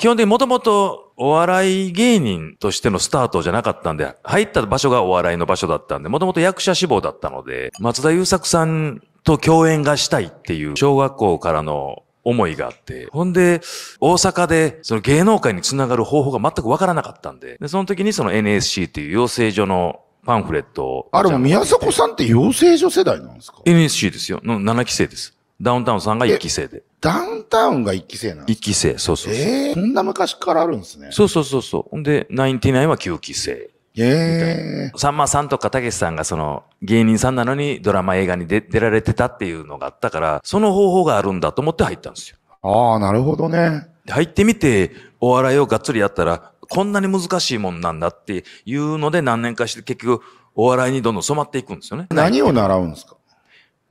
基本的にもともとお笑い芸人としてのスタートじゃなかったんで、入った場所がお笑いの場所だったんで、もともと役者志望だったので、松田優作さんと共演がしたいっていう小学校からの思いがあって、ほんで、大阪で、その芸能界につながる方法が全くわからなかったんで、で、その時にその NSC っていう養成所のパンフレットを。あれも宮迫さんって養成所世代なんですか ?NSC ですよ。の7期生です。ダウンタウンさんが一期生で。ダウンタウンが一期生なの一期生、そうそうそう。えー、こんな昔からあるんですね。そうそうそうそう。んで、ナインティナインは九期生。ええー。さんまさんとかたけしさんがその芸人さんなのにドラマ映画に出出られてたっていうのがあったから、その方法があるんだと思って入ったんですよ。ああ、なるほどね。入ってみて、お笑いをがっつりやったら、こんなに難しいもんなんだっていうので何年かして結局、お笑いにどんどん染まっていくんですよね。何を習うんですか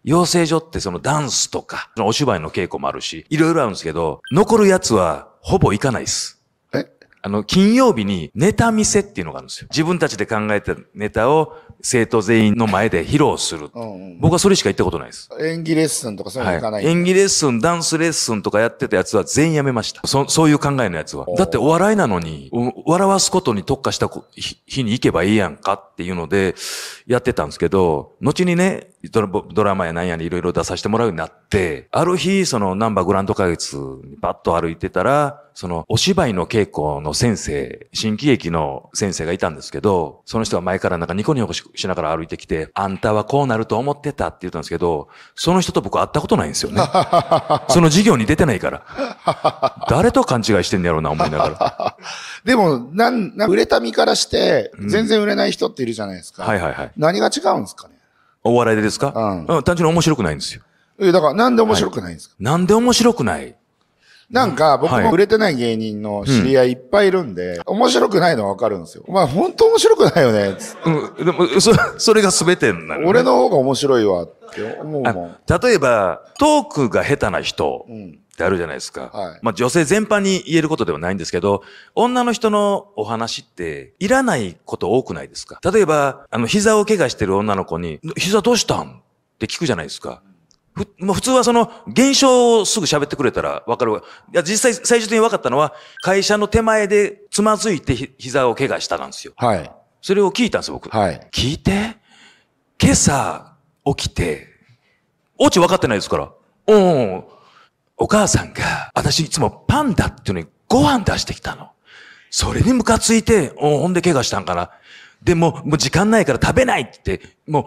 養成所ってそのダンスとか、お芝居の稽古もあるし、いろいろあるんですけど、残るやつはほぼ行かないです。えあの、金曜日にネタ見せっていうのがあるんですよ。自分たちで考えたネタを生徒全員の前で披露する。うんうん、僕はそれしか行ったことないです。演技レッスンとかそういうの行かない、はい、演技レッスン、ダンスレッスンとかやってたやつは全員やめました。そ、そういう考えのやつは。だってお笑いなのに、笑わすことに特化した日に行けばいいやんかっていうので、やってたんですけど、後にね、ドラマやなんやにいろいろ出させてもらうようになって、ある日、その、ナンバーグランド花月にパッと歩いてたら、その、お芝居の稽古の先生、新喜劇の先生がいたんですけど、その人は前からなんかニコニコししながら歩いてきて、あんたはこうなると思ってたって言ったんですけど、その人と僕会ったことないんですよね。その事業に出てないから。誰と勘違いしてんやろうな、思いながら。でも、なん、な売れた身からして、全然売れない人っているじゃないですか。うん、はいはいはい。何が違うんですかね。お笑いでですか、うん、うん。単純に面白くないんですよ。え、だからなんで面白くないんですか、はい、なんで面白くないなんか僕も売れてない芸人の知り合いいっぱいいるんで、面白くないのはわかるんですよ。まあ本当面白くないよね。うん、でも、そ、それが全てなの、ね、俺の方が面白いわって思うもん。例えば、トークが下手な人ってあるじゃないですか。うんはい、まあ女性全般に言えることではないんですけど、女の人のお話っていらないこと多くないですか例えば、あの膝を怪我してる女の子に、膝どうしたんって聞くじゃないですか。ふ普通はその現象をすぐ喋ってくれたらわかるわ。いや、実際最終的に分かったのは、会社の手前でつまずいて膝を怪我したなんですよ。はい。それを聞いたんです、僕。はい。聞いて、今朝起きて、オチ分かってないですから。うん。お母さんが、私いつもパンダっていうのにご飯出してきたの。それにムカついて、おほんで怪我したんかな。でも、もう時間ないから食べないって、もう、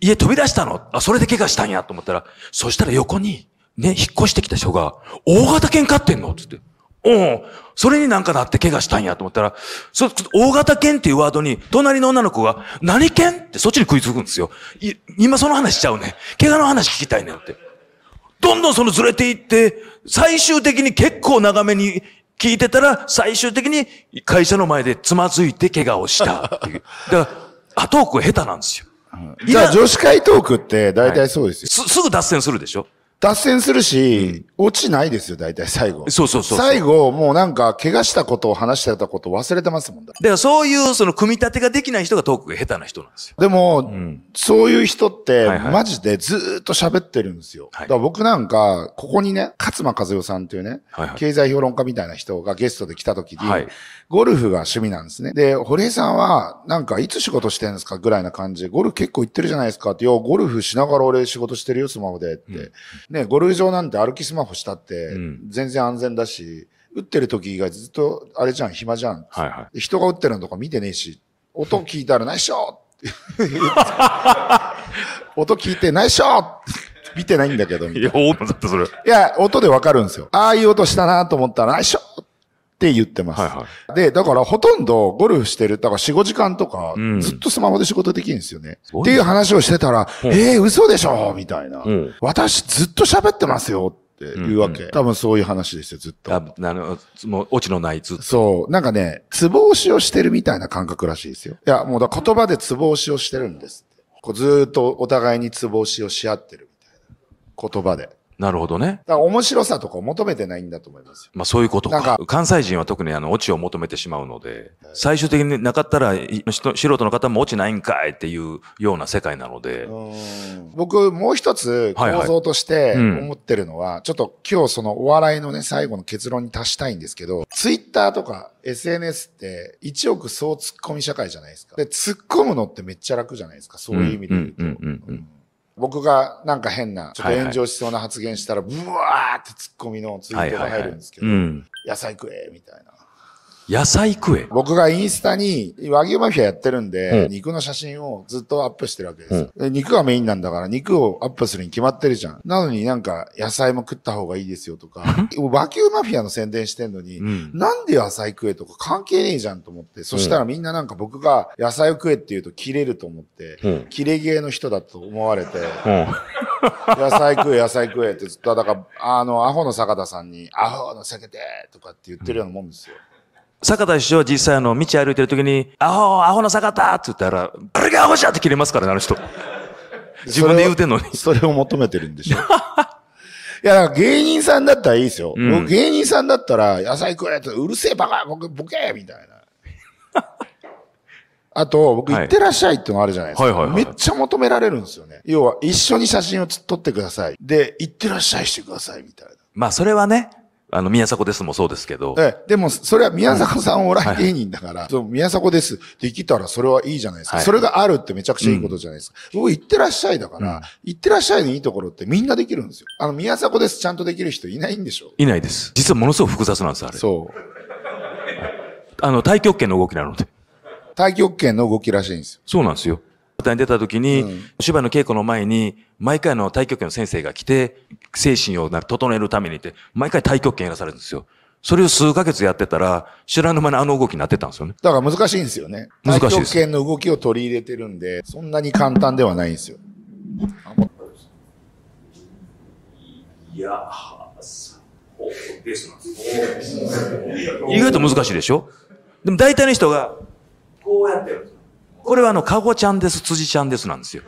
家飛び出したのあ、それで怪我したんやと思ったら、そしたら横に、ね、引っ越してきた人が、大型犬飼ってんのつって。うん。それになんかなって怪我したんやと思ったら、そ、大型犬っていうワードに、隣の女の子が、何犬ってそっちに食いつくんですよ。い、今その話しちゃうね。怪我の話聞きたいねんって。どんどんそのずれていって、最終的に結構長めに聞いてたら、最終的に会社の前でつまずいて怪我をしたっていう。だから、後奥下手なんですよ。じゃあ女子会トークって大体そうですよ、す。すぐ脱線するでしょ脱線するし、落ちないですよ、大体最後。そうそうそう最後、もうなんか、怪我したことを話してたこと忘れてますもんだ。だからそういう、その、組み立てができない人がトークが下手な人なんですよ。でも、うん、そういう人って、マジでずっと喋ってるんですよ。はい、だから僕なんか、ここにね、勝間和代さんというね、はいはい、経済評論家みたいな人がゲストで来た時に、はい、ゴルフが趣味なんですね。で、堀江さんは、なんか、いつ仕事してるんですかぐらいな感じで、ゴルフ結構行ってるじゃないですかって、いや、ゴルフしながら俺仕事してるよ、スマホでって。うんね、ゴルフ場なんて歩きスマホしたって、全然安全だし、打ってる時以外ずっと、あれじゃん、暇じゃん。はいはい、人が打ってるのとか見てねえし、音聞いたら、ないっしょ音聞いて、ないっしょ見てないんだけど、いいや、音だってそれ。いや、音でわかるんですよ。ああいう音したなと思ったら、ないっしょって言ってます。はいはい、で、だからほとんどゴルフしてる、だから4、5時間とか、ずっとスマホで仕事できるんですよね。うん、っていう話をしてたら、うん、えー、嘘でしょみたいな、うん、私ずっと喋ってますよっていうわけ、うんうん。多分そういう話ですよ、ずっと。あの、もう、オチのないずっと。そう。なんかね、ツボ押しをしてるみたいな感覚らしいですよ。いや、もうだ言葉でツボ押しをしてるんですこうずっとお互いにツボ押しをし合ってるみたいな。言葉で。なるほどね。だから面白さとかを求めてないんだと思いますよ。まあそういうことか。か関西人は特にあの、オチを求めてしまうので、はい、最終的になかったら、素人の方もオチないんかいっていうような世界なので。僕、もう一つ構造として思ってるのは、はいはいうん、ちょっと今日そのお笑いのね、最後の結論に達したいんですけど、ツイッターとか SNS って1億総ツッコミ社会じゃないですか。で、突っ込むのってめっちゃ楽じゃないですか、そういう意味で言うと。うんうんうんうん僕がなんか変な、ちょっと炎上しそうな発言したら、ブワーって突っ込みのツイートが入るんですけど、野菜食えみたいな。野菜食え。僕がインスタに和牛マフィアやってるんで、うん肉の写真をずっとアップしてるわけです、で肉がメインなんだから肉をアップするに決まってるじゃん。なのになんか野菜も食った方がいいですよとか、和牛マフィアの宣伝してんのに、うんなんで野菜食えとか関係ねえじゃんと思って、そしたらみんななんか僕が野菜を食えって言うと切れると思って、うん切れ芸の人だと思われて、うん。野菜食え、野菜食えってずっと、だから、あの、アホの坂田さんに、アホの酒でとかって言ってるようなもんですよ。坂田師匠は実際の、道歩いてる時に、アホ、アホの坂田って言ったら、あれがアホじゃって切れますからね、あの人。自分で言うてんのにそ。れを求めてるんでしょ。いや、芸人さんだったらいいですよ。うん、芸人さんだったら、野菜食えって、うるせえバカ、僕、ボケみたいな。あと、僕、行ってらっしゃいってのがあるじゃないですか。めっちゃ求められるんですよね。要は、一緒に写真を撮ってください。で、行ってらっしゃいしてください、みたいな。まあ、それはね、あの、宮迫ですもそうですけど。ええ、でも、それは宮迫さんお笑い芸人だから、はい、そう宮迫ですできたらそれはいいじゃないですか、はい、それがあるってめちゃくちゃいいことじゃないですか。うん、僕、行ってらっしゃいだから、うん、行ってらっしゃいのいいところってみんなできるんですよ。あの、宮迫ですちゃんとできる人いないんでしょいないです。実はものすごく複雑なんです、あれ。そう。あの、太極拳の動きなので。太極拳の動きらしいんですよ。そうなんですよ。台に出た時に、うん、芝居の稽古の前に、毎回の太極拳の先生が来て、精神を整えるためにって、毎回太極拳やらされるんですよ。それを数ヶ月やってたら、知らぬ間にあの動きになってたんですよね。だから難しいんですよね。難しい太極拳の動きを取り入れてるんで、そんなに簡単ではないんですよ。いや意外と難しいでしょでも大体の人が、こうやってるんです。これはあの、かごちゃんです、辻ちゃんですなんですよ。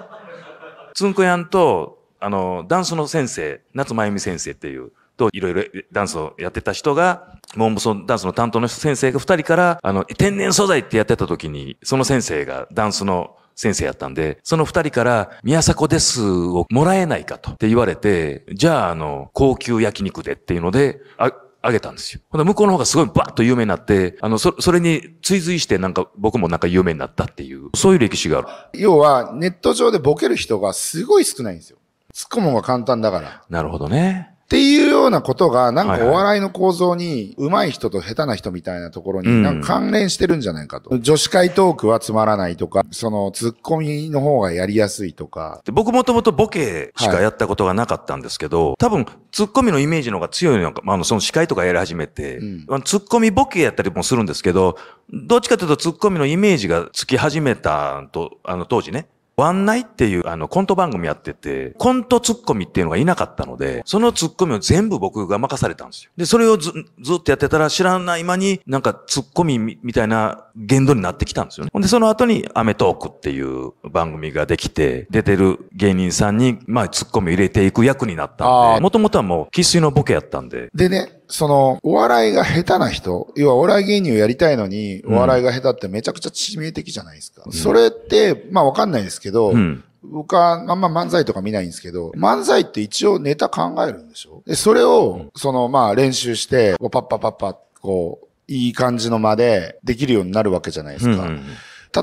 つんこやんと、あの、ダンスの先生、夏まゆみ先生っていう、といろいろダンスをやってた人が、文部そダンスの担当の先生が二人から、あの、天然素材ってやってた時に、その先生がダンスの先生やったんで、その二人から、宮迫ですをもらえないかとって言われて、じゃあ、あの、高級焼肉でっていうので、あ、あげたんですよ。ほんで、向こうの方がすごいバーッと有名になって、あの、そ、それに追随してなんか僕もなんか有名になったっていう、そういう歴史がある。要は、ネット上でボケる人がすごい少ないんですよ。突っ込む方が簡単だから。なるほどね。っていうようなことが、なんかお笑いの構造に、上手い人と下手な人みたいなところに、なんか関連してるんじゃないかと。女子会トークはつまらないとか、その、ツッコミの方がやりやすいとか。で僕もともとボケしかやったことがなかったんですけど、はい、多分、ツッコミのイメージの方が強いのか、まあ、その司会とかやり始めて、うん、ツッコミボケやったりもするんですけど、どっちかというとツッコミのイメージがつき始めたと、あの当時ね、ワンナイっていうあのコント番組やってて、コントツッコミっていうのがいなかったので、そのツッコミを全部僕が任されたんですよ。で、それをず、ずっとやってたら知らない間になんかツッコミみたいな言動になってきたんですよね。ほんで、その後にアメトークっていう番組ができて、出てる芸人さんに、まあツッコミを入れていく役になったんで、もともとはもう、喫水のボケやったんで。でね、その、お笑いが下手な人、要はお笑い芸人をやりたいのに、お笑いが下手ってめちゃくちゃ致命的じゃないですか。うん、それって、まあわかんないですけど、うん、僕はあんま漫才とか見ないんですけど、漫才って一応ネタ考えるんでしょで、それを、そのまあ練習して、パッパパッパ、こう、いい感じの間でできるようになるわけじゃないですか。うんうん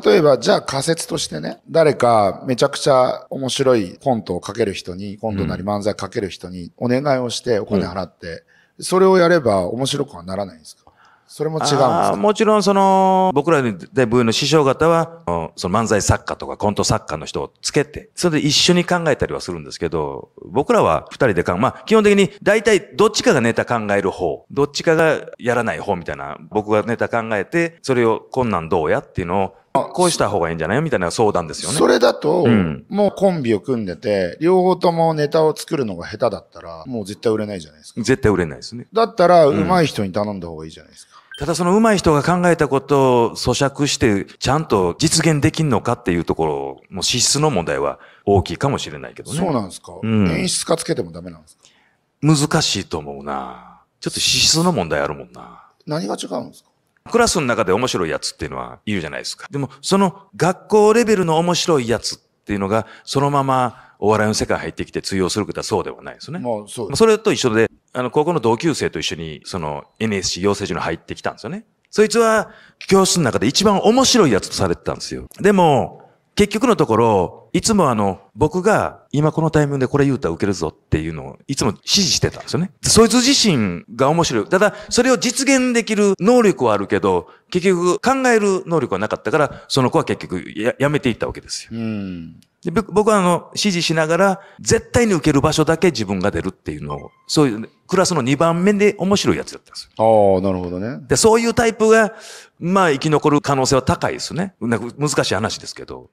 例えば、じゃあ仮説としてね、誰かめちゃくちゃ面白いコントをかける人に、コントなり漫才かける人にお願いをしてお金払ってそれをやれば面白くはならないんですかそれも違うんですかもちろんその、僕らで部の師匠方は、その漫才作家とかコント作家の人をつけて、それで一緒に考えたりはするんですけど、僕らは二人で考え、まあ基本的に大体どっちかがネタ考える方、どっちかがやらない方みたいな、僕がネタ考えて、それをこんなんどうやっていうのをこうした方がいいんじゃないみたいな相談ですよね。それだと、もうコンビを組んでて、両方ともネタを作るのが下手だったら、もう絶対売れないじゃないですか。絶対売れないですね。だったら、上手い人に頼んだ方がいいじゃないですか。ただその上手い人が考えたことを咀嚼してちゃんと実現できんのかっていうところう資質の問題は大きいかもしれないけどね。そうなんですか、うん、演出家つけてもダメなんですか難しいと思うなちょっと資質の問題あるもんな。何が違うんですかクラスの中で面白いやつっていうのはいるじゃないですか。でも、その学校レベルの面白いやつっていうのが、そのままお笑いの世界入ってきて通用することはそうではないですね。もうそうです。それと一緒で、あの、高校の同級生と一緒に、その NSC 養成所に入ってきたんですよね。そいつは、教室の中で一番面白いやつとされてたんですよ。でも、結局のところ、いつもあの、僕が今このタイミングでこれ言うたら受けるぞっていうのをいつも指示してたんですよね。そいつ自身が面白い。ただ、それを実現できる能力はあるけど、結局考える能力はなかったから、その子は結局ややめていったわけですよ。うんで僕はあの、指示しながら、絶対に受ける場所だけ自分が出るっていうのを、そういう、クラスの2番目で面白いやつだったんですよ。ああ、なるほどね。で、そういうタイプが、まあ、生き残る可能性は高いですね。なんか難しい話ですけど。